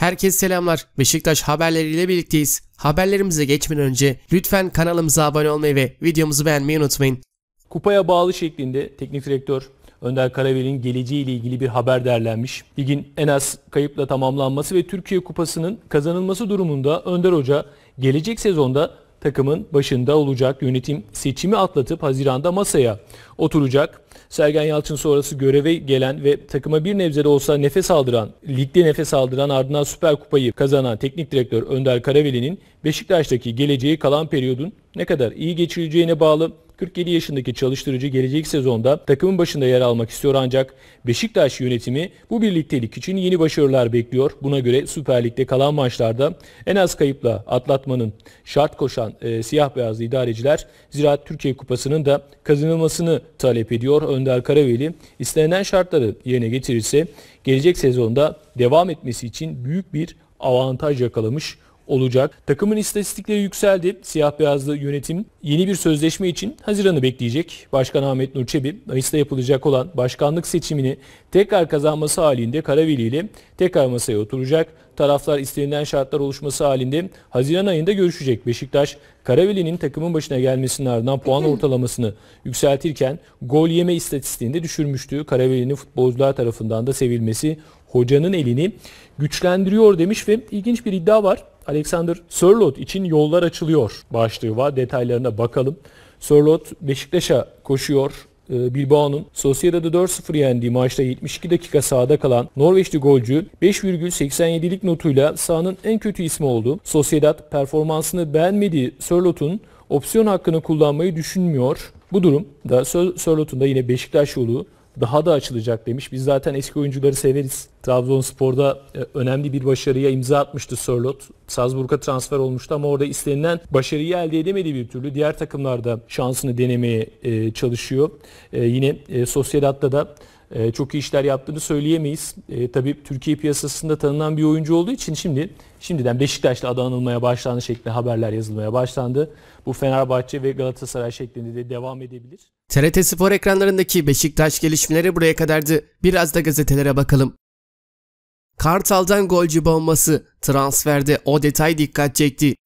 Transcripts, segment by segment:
Herkese selamlar. Beşiktaş haberleriyle birlikteyiz. Haberlerimize geçmeden önce lütfen kanalımıza abone olmayı ve videomuzu beğenmeyi unutmayın. Kupaya bağlı şeklinde teknik direktör Önder Karavel'in geleceği ile ilgili bir haber derlenmiş. Ligin en az kayıpla tamamlanması ve Türkiye Kupası'nın kazanılması durumunda Önder Hoca gelecek sezonda takımın başında olacak. Yönetim seçimi atlatıp Haziran'da masaya oturacak. Sergen Yalçın sonrası göreve gelen ve takıma bir nebze de olsa nefes aldıran, ligde nefes aldıran ardından Süper Kupayı kazanan teknik direktör Önder Karaveli'nin Beşiktaş'taki geleceği kalan periyodun ne kadar iyi geçireceğine bağlı 47 yaşındaki çalıştırıcı gelecek sezonda takımın başında yer almak istiyor ancak Beşiktaş yönetimi bu birliktelik için yeni başarılar bekliyor. Buna göre Süper Lig'de kalan maçlarda en az kayıpla atlatmanın şart koşan e, siyah beyazlı idareciler Ziraat Türkiye Kupası'nın da kazanılmasını talep ediyor. Önder Karaveli istenilen şartları yerine getirirse gelecek sezonda devam etmesi için büyük bir avantaj yakalamış olacak. Takımın istatistikleri yükseldi. Siyah beyazlı yönetim yeni bir sözleşme için Haziran'ı bekleyecek. Başkan Ahmet Nur Çebi, Mayıs'ta yapılacak olan başkanlık seçimini tekrar kazanması halinde Karaveli ile tekrar masaya oturacak. Taraflar istenilen şartlar oluşması halinde Haziran ayında görüşecek. Beşiktaş, Karaveli'nin takımın başına gelmesinin ardından puan ortalamasını yükseltirken gol yeme istatistiğinde düşürmüştü. Karaveli'nin futbolcular tarafından da sevilmesi hocanın elini güçlendiriyor demiş ve ilginç bir iddia var. Alexander Sörlot için yollar açılıyor başlığı var. Detaylarına bakalım. Sörlot Beşiktaş'a koşuyor. Ee, Bilbao'nun Sociedad'ı 4-0 yendiği maçta 72 dakika sahada kalan Norveçli golcü 5,87'lik notuyla sahanın en kötü ismi oldu. Sociedad performansını beğenmediği Sörlot'un opsiyon hakkını kullanmayı düşünmüyor. Bu durum da Sörlot'un da yine Beşiktaş yolu daha da açılacak demiş. Biz zaten eski oyuncuları severiz. Trabzonspor'da e, önemli bir başarıya imza atmıştı Sörlot. Salzburg'a transfer olmuştu ama orada istenilen başarıyı elde edemediği bir türlü. Diğer takımlarda şansını denemeye e, çalışıyor. E, yine Sociedad'da da e, çok iyi işler yaptığını söyleyemeyiz. E, tabii Türkiye piyasasında tanınan bir oyuncu olduğu için şimdi şimdiden Beşiktaş'ta adı anılmaya başlandı şeklinde haberler yazılmaya başlandı. Bu Fenerbahçe ve Galatasaray şeklinde de devam edebilir. TRT Spor ekranlarındaki Beşiktaş gelişmeleri buraya kadardı. Biraz da gazetelere bakalım. Kartal'dan golcü bombası transferde o detay dikkat çekti.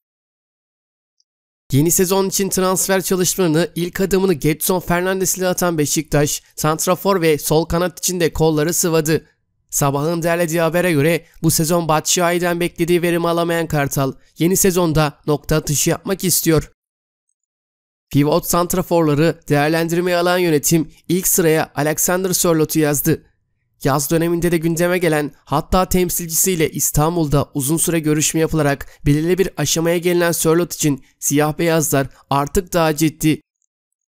Yeni sezon için transfer çalışmalarını ilk adımını Getson Fernandes ile atan Beşiktaş, Santrafor ve sol kanat için de kolları sıvadı. Sabahın derlediği habere göre bu sezon ayden beklediği verimi alamayan Kartal yeni sezonda nokta atışı yapmak istiyor. Pivot santraforları değerlendirmeye alan yönetim ilk sıraya Alexander Sörlot'u yazdı. Yaz döneminde de gündeme gelen hatta temsilcisiyle İstanbul'da uzun süre görüşme yapılarak belirli bir aşamaya gelinen Sörlot için siyah beyazlar artık daha ciddi.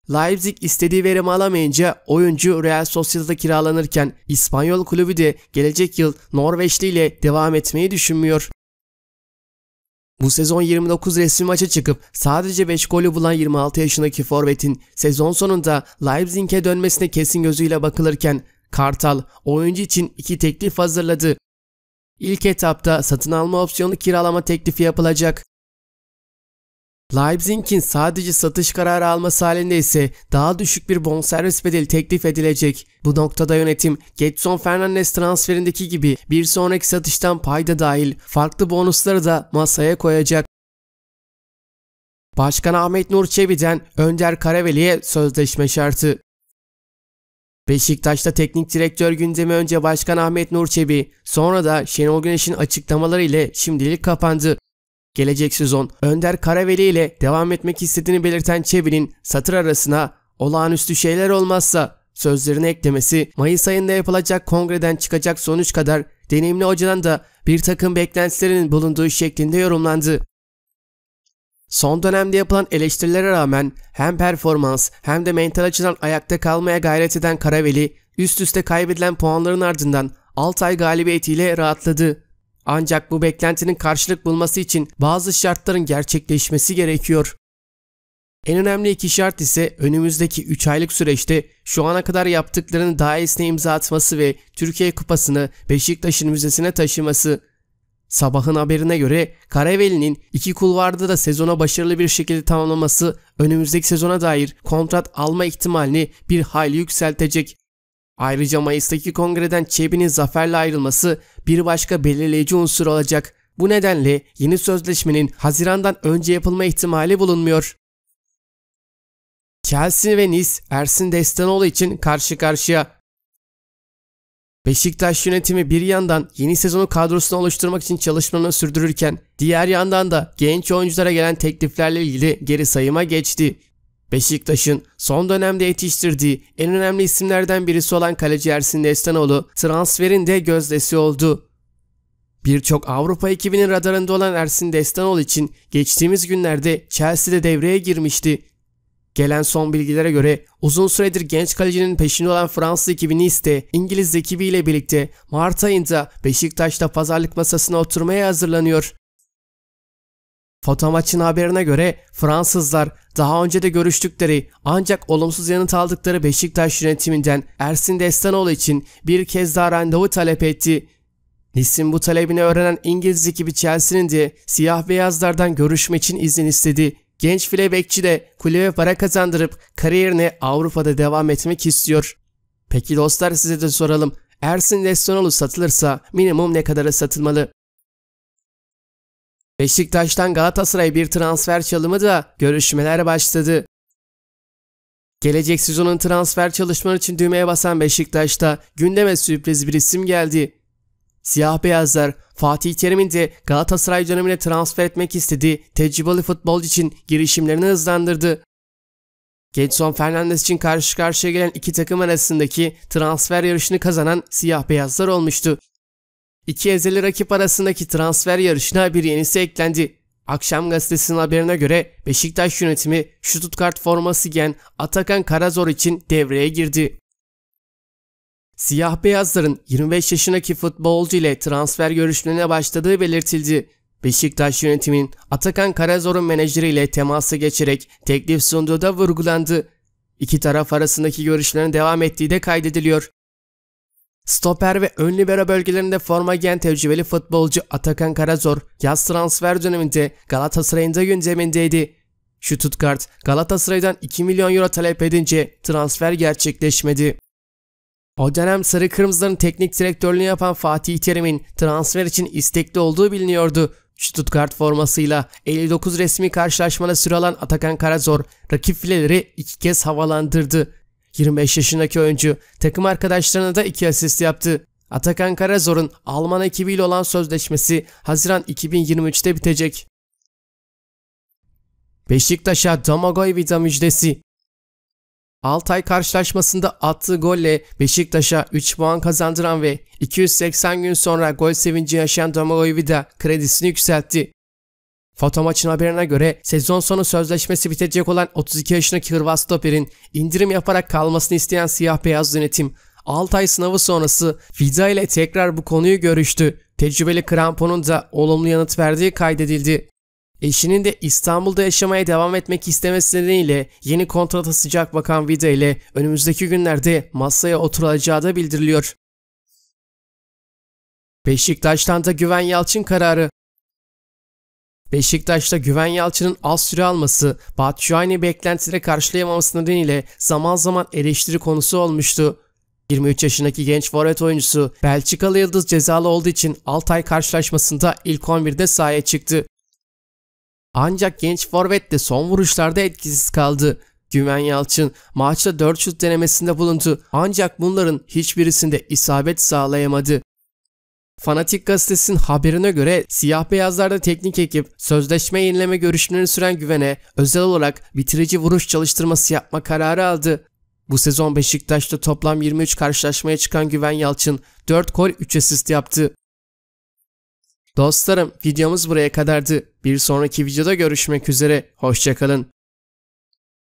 Leipzig istediği verimi alamayınca oyuncu Real Sociedad'a kiralanırken İspanyol kulübü de gelecek yıl Norveçli ile devam etmeyi düşünmüyor. Bu sezon 29 resmi maça çıkıp sadece 5 golü bulan 26 yaşındaki forvetin sezon sonunda Leipzig'e dönmesine kesin gözüyle bakılırken Kartal oyuncu için iki teklif hazırladı. İlk etapta satın alma opsiyonu kiralama teklifi yapılacak. Leipzig'in sadece satış kararı alması halinde ise daha düşük bir bonservis bedeli teklif edilecek. Bu noktada yönetim Getson Fernandes transferindeki gibi bir sonraki satıştan payda dahil farklı bonusları da masaya koyacak. Başkan Ahmet Nur Çebi'den Önder Karaveli'ye sözleşme şartı. Beşiktaş'ta teknik direktör gündemi önce Başkan Ahmet Nur Çebi, sonra da Şenol Güneş'in açıklamaları ile şimdilik kapandı. Gelecek sezon Önder Karaveli ile devam etmek istediğini belirten Çebi'nin satır arasına olağanüstü şeyler olmazsa sözlerini eklemesi Mayıs ayında yapılacak kongreden çıkacak sonuç kadar deneyimli hocadan da bir takım beklentilerinin bulunduğu şeklinde yorumlandı. Son dönemde yapılan eleştirilere rağmen hem performans hem de mental açıdan ayakta kalmaya gayret eden Karaveli üst üste kaybedilen puanların ardından ay galibiyetiyle rahatladı. Ancak bu beklentinin karşılık bulması için bazı şartların gerçekleşmesi gerekiyor. En önemli iki şart ise önümüzdeki 3 aylık süreçte şu ana kadar yaptıklarını daha esne imza atması ve Türkiye Kupası'nı Beşiktaş'ın müzesine taşıması. Sabahın haberine göre Karaveli'nin iki kulvarda da sezona başarılı bir şekilde tamamlaması önümüzdeki sezona dair kontrat alma ihtimalini bir hayli yükseltecek. Ayrıca Mayıs'taki kongreden Çebi'nin zaferle ayrılması bir başka belirleyici unsur olacak. Bu nedenle yeni sözleşmenin Haziran'dan önce yapılma ihtimali bulunmuyor. Chelsea ve Nice Ersin Destanoğlu için karşı karşıya. Beşiktaş yönetimi bir yandan yeni sezonu kadrosunu oluşturmak için çalışmalarını sürdürürken diğer yandan da genç oyunculara gelen tekliflerle ilgili geri sayıma geçti. Beşiktaş'ın son dönemde yetiştirdiği en önemli isimlerden birisi olan kaleci Ersin Destanoğlu transferin de gözdesi oldu. Birçok Avrupa ekibinin radarında olan Ersin Destanoğlu için geçtiğimiz günlerde Chelsea'de devreye girmişti Gelen son bilgilere göre uzun süredir genç kalecinin peşini olan Fransız ekibi Nice'de İngiliz ekibiyle birlikte Mart ayında Beşiktaş'ta pazarlık masasına oturmaya hazırlanıyor. Foto maçın haberine göre Fransızlar daha önce de görüştükleri ancak olumsuz yanıt aldıkları Beşiktaş yönetiminden Ersin Destanoğlu için bir kez daha randevu talep etti. Nice'in bu talebini öğrenen İngiliz ekibi Chelsea'nin de siyah beyazlardan görüşme için izin istedi Genç file bekçi de kulübe para kazandırıp kariyerine Avrupa'da devam etmek istiyor. Peki dostlar size de soralım. Ersin Destanoğlu satılırsa minimum ne kadara satılmalı? Beşiktaş'tan Galatasaray bir transfer çalımı da görüşmeler başladı. Gelecek sezonun transfer çalışmaları için düğmeye basan Beşiktaş'ta gündeme sürpriz bir isim geldi. Siyah beyazlar Fatih Terim'in de Galatasaray dönemine transfer etmek istediği tecrübeli futbolcu için girişimlerini hızlandırdı. Gedson Fernandez için karşı karşıya gelen iki takım arasındaki transfer yarışını kazanan siyah beyazlar olmuştu. İki ezeli rakip arasındaki transfer yarışına bir yenisi eklendi. Akşam gazetesinin haberine göre Beşiktaş yönetimi Stuttgart forması giyen Atakan Karazor için devreye girdi. Siyah beyazların 25 yaşındaki futbolcu ile transfer görüşmelerine başladığı belirtildi. Beşiktaş yönetiminin Atakan Karazor'un menajeriyle teması geçerek teklif sunduğu da vurgulandı. İki taraf arasındaki görüşlerin devam ettiği de kaydediliyor. Stoper ve ön libero bölgelerinde forma giyen tecrübeli futbolcu Atakan Karazor yaz transfer döneminde Galatasaray'ın da gündemindeydi. Stuttgart Galatasaray'dan 2 milyon euro talep edince transfer gerçekleşmedi. O dönem Sarı Kırmızıların teknik direktörlüğünü yapan Fatih Terim'in transfer için istekli olduğu biliniyordu. Stuttgart formasıyla 59 resmi karşılaşmada süre alan Atakan Karazor rakip fileleri iki kez havalandırdı. 25 yaşındaki oyuncu takım arkadaşlarına da iki asist yaptı. Atakan Karazor'un Alman ekibiyle olan sözleşmesi Haziran 2023'te bitecek. Beşiktaş'a Domagoj Vida müjdesi Altay karşılaşmasında attığı golle Beşiktaş'a 3 puan kazandıran ve 280 gün sonra gol sevinci yaşayan Domagoj da kredisini yükseltti. Foto maçın haberine göre sezon sonu sözleşmesi bitecek olan 32 yaşındaki Hırvat stoperin indirim yaparak kalmasını isteyen siyah beyaz yönetim 6 ay sınavı sonrası Vida ile tekrar bu konuyu görüştü. Tecrübeli Krampon'un da olumlu yanıt verdiği kaydedildi. Eşinin de İstanbul'da yaşamaya devam etmek istemesi nedeniyle yeni kontrata sıcak bakan Vida ile önümüzdeki günlerde masaya oturacağı da bildiriliyor. Beşiktaş'tan da Güven Yalçın kararı. Beşiktaş'ta Güven Yalçın'ın az süre alması, Batshuayi'nin beklentileri karşılayamaması nedeniyle zaman zaman eleştiri konusu olmuştu. 23 yaşındaki genç forvet oyuncusu Belçikalı Yıldız cezalı olduğu için ay karşılaşmasında ilk 11'de sahaya çıktı. Ancak genç forvet de son vuruşlarda etkisiz kaldı. Güven Yalçın maçta 4 şut denemesinde bulundu ancak bunların hiçbirisinde isabet sağlayamadı. Fanatik gazetesinin haberine göre siyah beyazlarda teknik ekip sözleşme yenileme görüşmeleri süren Güven'e özel olarak bitirici vuruş çalıştırması yapma kararı aldı. Bu sezon Beşiktaş'ta toplam 23 karşılaşmaya çıkan Güven Yalçın 4 gol 3 asist yaptı. Dostlarım videomuz buraya kadardı. Bir sonraki videoda görüşmek üzere. Hoşçakalın.